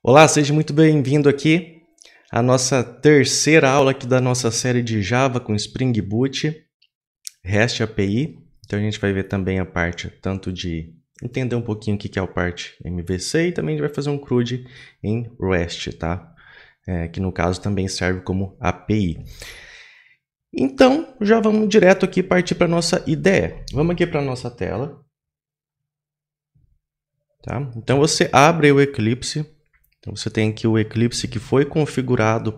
Olá, seja muito bem-vindo aqui à nossa terceira aula aqui da nossa série de Java com Spring Boot, REST API. Então a gente vai ver também a parte tanto de entender um pouquinho o que é a parte MVC e também a gente vai fazer um CRUD em REST, tá? É, que no caso também serve como API. Então, já vamos direto aqui partir para a nossa ideia. Vamos aqui para a nossa tela. Tá? Então, você abre o Eclipse então você tem aqui o Eclipse que foi configurado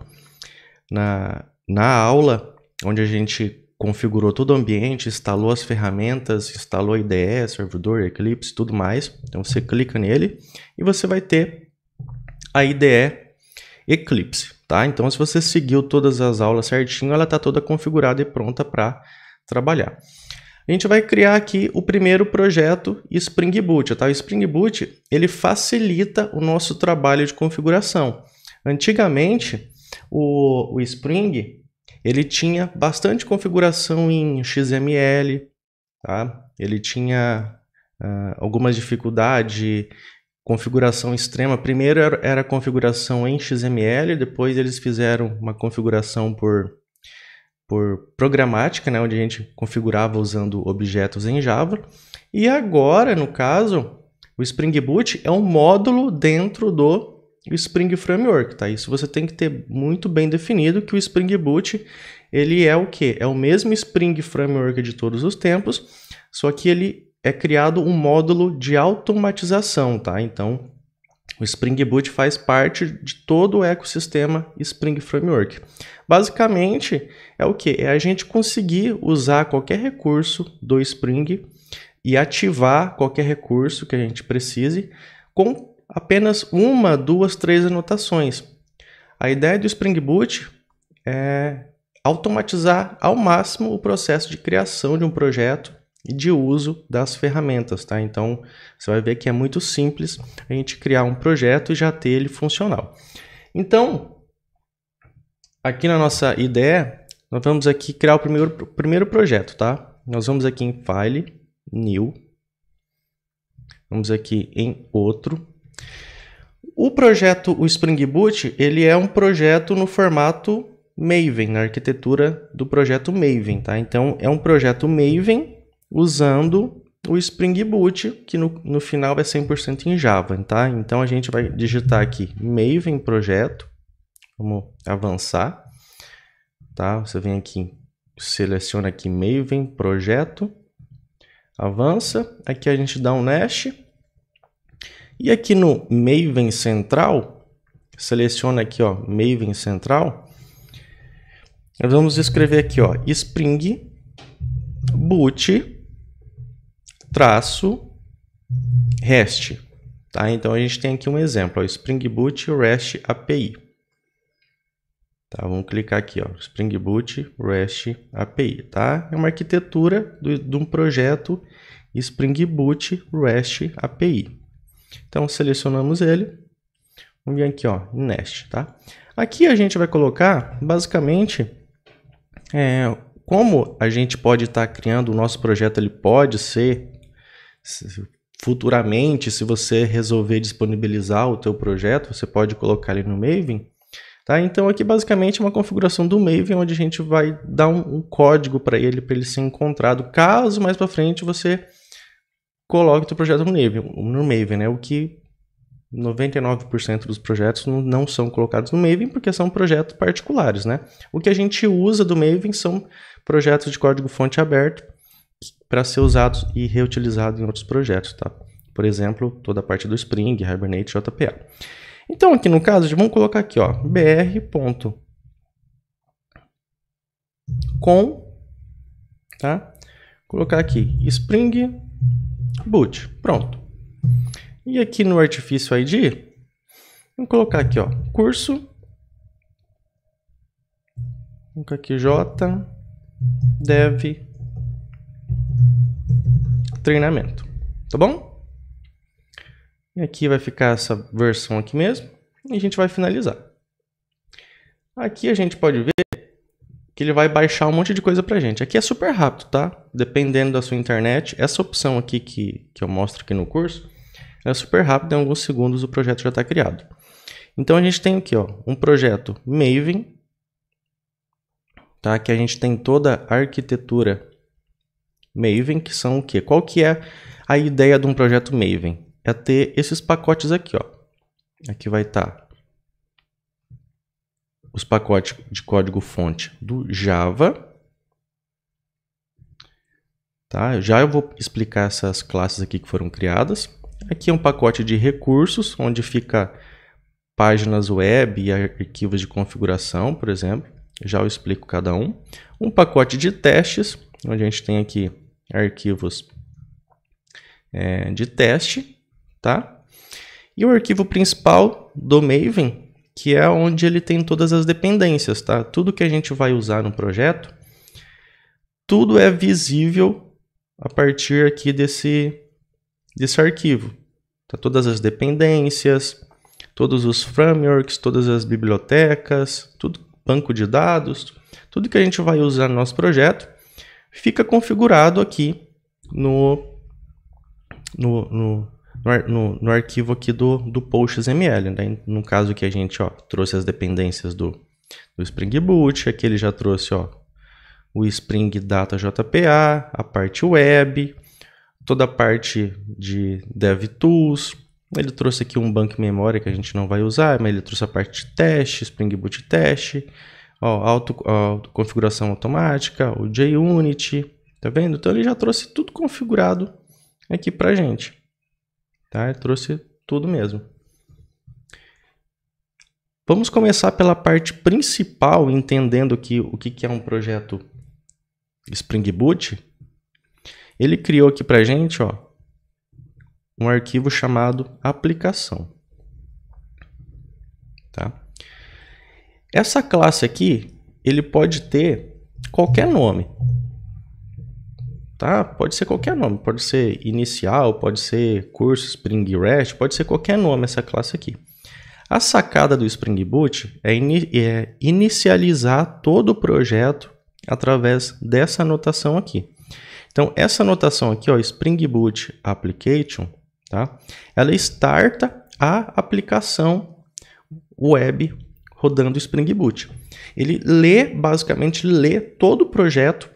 na, na aula, onde a gente configurou todo o ambiente, instalou as ferramentas, instalou IDE, servidor, Eclipse, tudo mais. Então você clica nele e você vai ter a IDE Eclipse, tá? Então se você seguiu todas as aulas certinho, ela está toda configurada e pronta para trabalhar. A gente vai criar aqui o primeiro projeto Spring Boot. Tá? O Spring Boot ele facilita o nosso trabalho de configuração. Antigamente, o, o Spring ele tinha bastante configuração em XML, tá? ele tinha uh, algumas dificuldades, configuração extrema. Primeiro era, era configuração em XML, depois eles fizeram uma configuração por por programática, né, onde a gente configurava usando objetos em Java. E agora, no caso, o Spring Boot é um módulo dentro do Spring Framework, tá? Isso você tem que ter muito bem definido que o Spring Boot, ele é o quê? É o mesmo Spring Framework de todos os tempos, só que ele é criado um módulo de automatização, tá? Então, o Spring Boot faz parte de todo o ecossistema Spring Framework. Basicamente, é o que? É a gente conseguir usar qualquer recurso do Spring e ativar qualquer recurso que a gente precise com apenas uma, duas, três anotações. A ideia do Spring Boot é automatizar ao máximo o processo de criação de um projeto de uso das ferramentas, tá? Então, você vai ver que é muito simples a gente criar um projeto e já ter ele funcional. Então, aqui na nossa ideia, nós vamos aqui criar o primeiro, primeiro projeto, tá? Nós vamos aqui em File, New, vamos aqui em Outro. O projeto, o Spring Boot, ele é um projeto no formato Maven, na arquitetura do projeto Maven, tá? Então, é um projeto Maven usando o Spring Boot, que no, no final é 100% em Java, tá? Então a gente vai digitar aqui Maven projeto, vamos avançar, tá? Você vem aqui, seleciona aqui Maven projeto, avança, aqui a gente dá um Nest, e aqui no Maven Central, seleciona aqui, ó, Maven Central, nós vamos escrever aqui, ó, Spring Boot traço REST. Tá? Então a gente tem aqui um exemplo, ó, Spring Boot REST API. Tá, vamos clicar aqui, ó, Spring Boot REST API. Tá? É uma arquitetura do, de um projeto Spring Boot REST API. Então selecionamos ele. Vamos vir aqui, ó, Nest, tá? Aqui a gente vai colocar, basicamente, é, como a gente pode estar tá criando o nosso projeto, ele pode ser futuramente, se você resolver disponibilizar o teu projeto, você pode colocar ele no Maven. Tá? Então aqui basicamente é uma configuração do Maven onde a gente vai dar um, um código para ele para ele ser encontrado. Caso mais para frente você coloque o teu projeto no Maven, no Maven, né? O que 99% dos projetos não são colocados no Maven porque são projetos particulares, né? O que a gente usa do Maven são projetos de código fonte aberto para ser usado e reutilizado em outros projetos, tá? Por exemplo, toda a parte do Spring, Hibernate, JPA. Então, aqui no caso, vamos colocar aqui, ó, br. com, tá? Colocar aqui Spring Boot, pronto. E aqui no artifício ID, vamos colocar aqui, ó, curso Vamos aqui J dev treinamento, tá bom? E aqui vai ficar essa versão aqui mesmo e a gente vai finalizar. Aqui a gente pode ver que ele vai baixar um monte de coisa pra gente. Aqui é super rápido, tá? Dependendo da sua internet, essa opção aqui que, que eu mostro aqui no curso, é super rápido. em alguns segundos o projeto já está criado. Então a gente tem aqui ó, um projeto Maven, tá? que a gente tem toda a arquitetura Maven, que são o quê? Qual que é a ideia de um projeto Maven? É ter esses pacotes aqui, ó. Aqui vai estar tá os pacotes de código fonte do Java. Tá? Já eu vou explicar essas classes aqui que foram criadas. Aqui é um pacote de recursos, onde fica páginas web e arquivos de configuração, por exemplo já eu explico cada um. Um pacote de testes, onde a gente tem aqui arquivos é, de teste, tá? E o arquivo principal do Maven, que é onde ele tem todas as dependências, tá? Tudo que a gente vai usar no projeto, tudo é visível a partir aqui desse, desse arquivo. Tá? Todas as dependências, todos os frameworks, todas as bibliotecas, tudo banco de dados, tudo que a gente vai usar no nosso projeto fica configurado aqui no, no, no, no, no arquivo aqui do, do PostXML. Né? No caso que a gente ó, trouxe as dependências do, do Spring Boot, aqui ele já trouxe ó, o Spring Data JPA, a parte web, toda a parte de DevTools, ele trouxe aqui um banco de memória que a gente não vai usar, mas ele trouxe a parte de teste, Spring Boot Teste, ó, auto, ó, configuração automática, o JUnit. tá vendo? Então ele já trouxe tudo configurado aqui pra gente, tá? Ele trouxe tudo mesmo. Vamos começar pela parte principal, entendendo aqui o que é um projeto Spring Boot. Ele criou aqui pra gente, ó, um arquivo chamado aplicação. Tá? Essa classe aqui, ele pode ter qualquer nome. Tá? Pode ser qualquer nome, pode ser inicial, pode ser curso Spring Rest, pode ser qualquer nome essa classe aqui. A sacada do Spring Boot é, in é inicializar todo o projeto através dessa anotação aqui. Então, essa anotação aqui, ó, Spring Boot Application, tá? Ela starta a aplicação web rodando Spring Boot. Ele lê, basicamente, lê todo o projeto,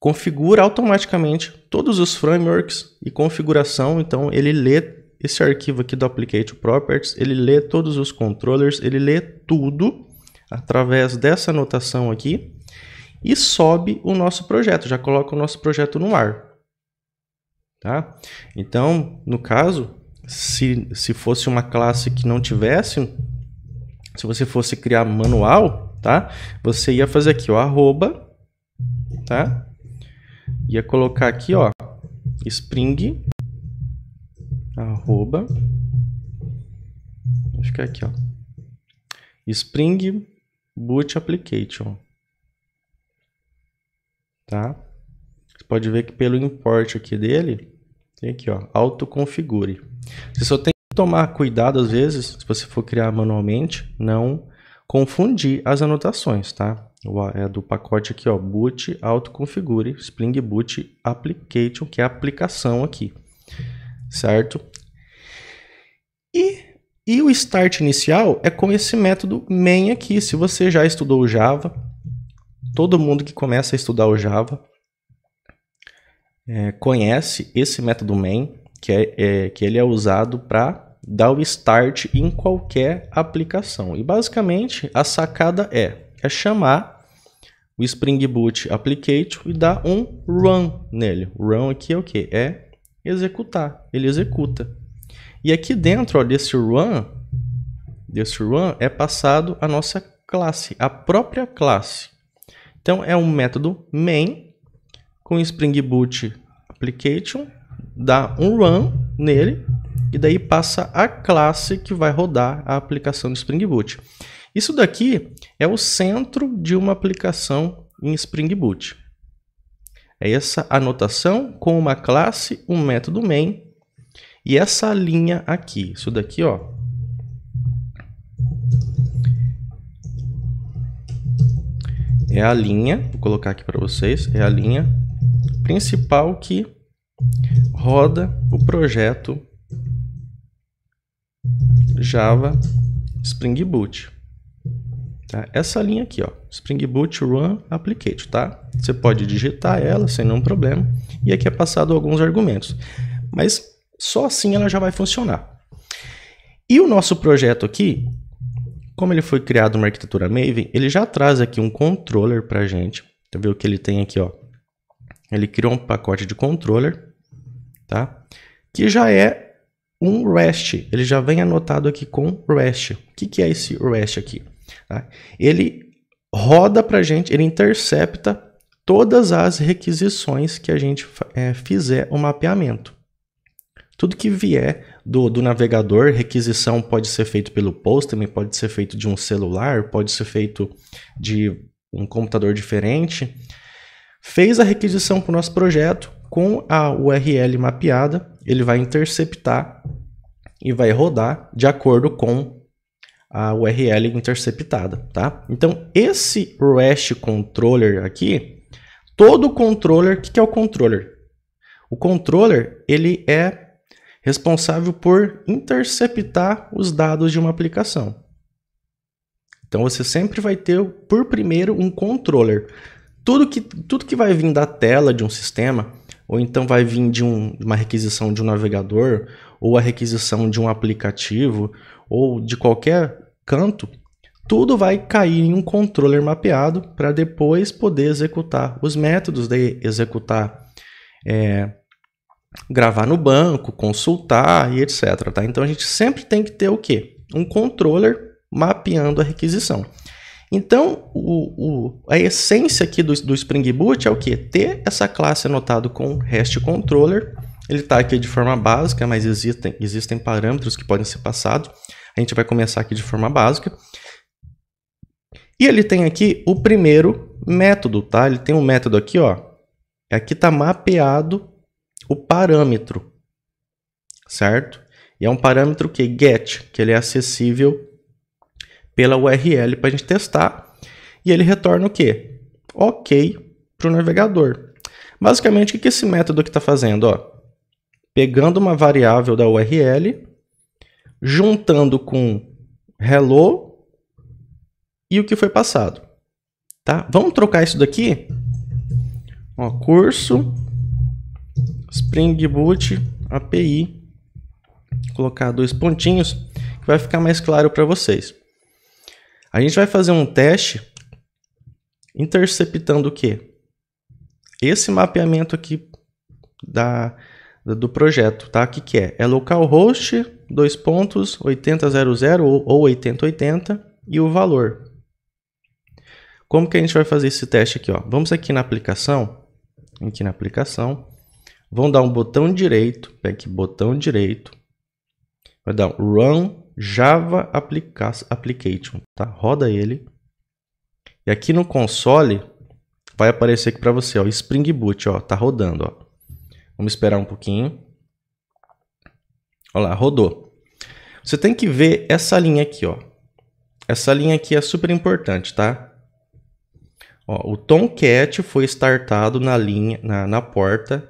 configura automaticamente todos os frameworks e configuração, então ele lê esse arquivo aqui do Application Properties, ele lê todos os controllers, ele lê tudo através dessa anotação aqui e sobe o nosso projeto, já coloca o nosso projeto no ar. Tá? Então, no caso, se, se fosse uma classe que não tivesse, se você fosse criar manual, tá? Você ia fazer aqui, o arroba, tá? Ia colocar aqui, ó, spring, arroba, vou ficar é aqui, ó, spring boot application, tá? pode ver que pelo import aqui dele, tem aqui, ó, autoconfigure. Você só tem que tomar cuidado às vezes, se você for criar manualmente, não confundir as anotações, tá? É do pacote aqui, ó, boot autoconfigure, Spring Boot Application, que é a aplicação aqui, certo? E e o start inicial é com esse método main aqui. Se você já estudou Java, todo mundo que começa a estudar o Java é, conhece esse método main, que, é, é, que ele é usado para dar o start em qualquer aplicação. E basicamente a sacada é, é chamar o Spring Boot Application e dar um run nele. Run aqui é o que? É executar. Ele executa. E aqui dentro ó, desse run, desse run é passado a nossa classe, a própria classe. Então é um método main com Spring Boot application, dá um run nele e daí passa a classe que vai rodar a aplicação de Spring Boot. Isso daqui é o centro de uma aplicação em Spring Boot. É essa anotação com uma classe, um método main e essa linha aqui. Isso daqui, ó. É a linha, vou colocar aqui para vocês, é a linha principal que roda o projeto Java Spring Boot. Tá? Essa linha aqui, ó, Spring Boot Run Application, tá? Você pode digitar ela sem nenhum problema e aqui é passado alguns argumentos. Mas só assim ela já vai funcionar. E o nosso projeto aqui, como ele foi criado na arquitetura Maven, ele já traz aqui um controller para gente. Então ver o que ele tem aqui, ó? Ele criou um pacote de controller, tá? Que já é um REST. Ele já vem anotado aqui com REST. O que, que é esse REST aqui? Tá? Ele roda para gente, ele intercepta todas as requisições que a gente é, fizer o mapeamento. Tudo que vier do, do, navegador, requisição pode ser feito pelo Postman, pode ser feito de um celular, pode ser feito de um computador diferente. Fez a requisição para o nosso projeto, com a URL mapeada, ele vai interceptar e vai rodar de acordo com a URL interceptada, tá? Então, esse REST controller aqui, todo controller, o que, que é o controller? O controller, ele é responsável por interceptar os dados de uma aplicação. Então, você sempre vai ter, por primeiro, um controller tudo que, tudo que vai vir da tela de um sistema, ou então vai vir de um, uma requisição de um navegador, ou a requisição de um aplicativo, ou de qualquer canto, tudo vai cair em um controller mapeado para depois poder executar os métodos de executar, é, gravar no banco, consultar e etc. Tá? Então a gente sempre tem que ter o quê? Um controller mapeando a requisição. Então, o, o, a essência aqui do, do Spring Boot é o que? Ter essa classe anotada com REST controller. Ele está aqui de forma básica, mas existem, existem parâmetros que podem ser passados. A gente vai começar aqui de forma básica. E ele tem aqui o primeiro método, tá? Ele tem um método aqui, ó. Aqui está mapeado o parâmetro, certo? E é um parâmetro que get, que ele é acessível pela URL para a gente testar. E ele retorna o quê? OK para o navegador. Basicamente, o que esse método aqui está fazendo? Ó, pegando uma variável da URL, juntando com hello e o que foi passado. Tá? Vamos trocar isso daqui? Ó, curso Spring Boot API. Vou colocar dois pontinhos que vai ficar mais claro para vocês. A gente vai fazer um teste interceptando o quê? Esse mapeamento aqui da, do projeto, tá? O que, que é? É localhost, dois pontos, 80.00 ou 8080 e o valor. Como que a gente vai fazer esse teste aqui? Ó? Vamos aqui na aplicação, aqui na aplicação, vão dar um botão direito, pega aqui botão direito, vai dar um Run Java Application, tá? Roda ele. E aqui no console vai aparecer aqui para você, ó, Spring Boot, ó, tá rodando, ó. Vamos esperar um pouquinho. Olha lá, rodou. Você tem que ver essa linha aqui, ó. Essa linha aqui é super importante, tá? Ó, o Tomcat foi startado na linha, na, na porta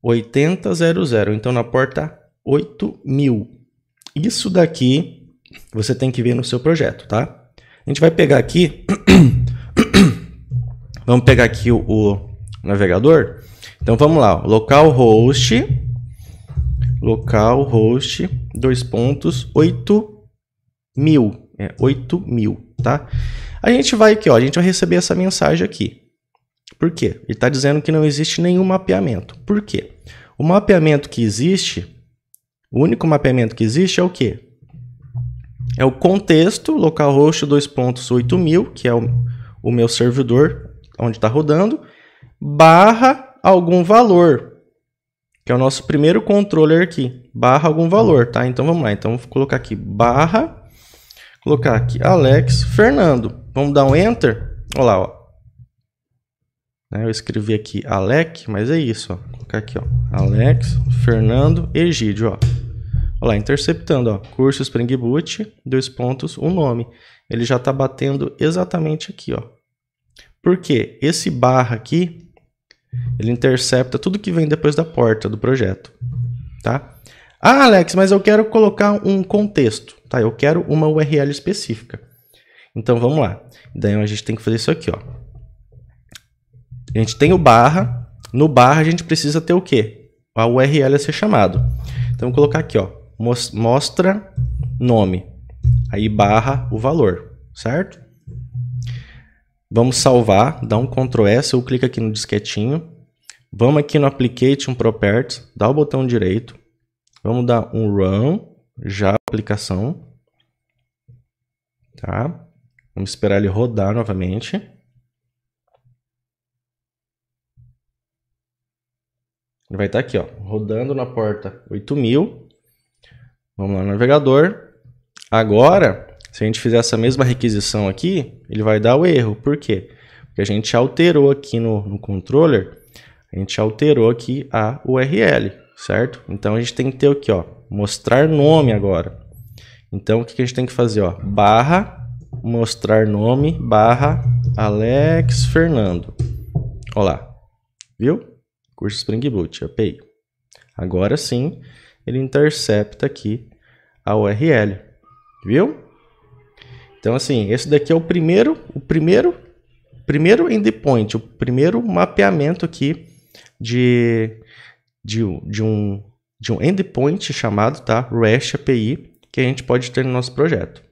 8000, então na porta 8000. Isso daqui você tem que ver no seu projeto, tá? A gente vai pegar aqui. vamos pegar aqui o, o navegador. Então vamos lá, localhost localhost dois pontos mil, é 8000, mil, tá? A gente vai aqui, ó, a gente vai receber essa mensagem aqui. Por quê? Ele está dizendo que não existe nenhum mapeamento. Por quê? O mapeamento que existe o único mapeamento que existe é o quê? É o contexto localhost 2.8000, que é o, o meu servidor onde está rodando, barra algum valor, que é o nosso primeiro controller aqui, barra algum valor, tá? Então vamos lá, então vou colocar aqui barra, colocar aqui Alex Fernando, vamos dar um Enter, olha lá, ó. Né, eu escrevi aqui Alec, mas é isso, ó. Vou colocar aqui, ó, Alex Fernando Egídio, ó. Olha lá, interceptando, ó, curso Spring Boot, dois pontos, um nome. Ele já está batendo exatamente aqui, ó. Porque esse barra aqui, ele intercepta tudo que vem depois da porta do projeto, tá? Ah, Alex, mas eu quero colocar um contexto, tá? Eu quero uma URL específica. Então vamos lá. Daí a gente tem que fazer isso aqui, ó. A gente tem o barra. No barra a gente precisa ter o quê? A URL a ser chamado. Então vou colocar aqui, ó mostra nome, aí barra o valor, certo? Vamos salvar, dá um Ctrl S ou clica aqui no disquetinho. Vamos aqui no Application Properties, dá o botão direito. Vamos dar um Run, já aplicação. Tá? Vamos esperar ele rodar novamente. Ele vai estar tá aqui, ó, rodando na porta 8000. Vamos lá no navegador. Agora, se a gente fizer essa mesma requisição aqui, ele vai dar o erro. Por quê? Porque a gente alterou aqui no, no controller, a gente alterou aqui a URL, certo? Então a gente tem que ter o ó, mostrar nome agora. Então o que, que a gente tem que fazer, ó, barra mostrar nome barra Alex Fernando. Olá, viu? Curso Spring Boot API. Agora sim, ele intercepta aqui a URL, viu? Então assim, esse daqui é o primeiro, o primeiro, primeiro endpoint, o primeiro mapeamento aqui de de, de um de um endpoint chamado tá REST API que a gente pode ter no nosso projeto.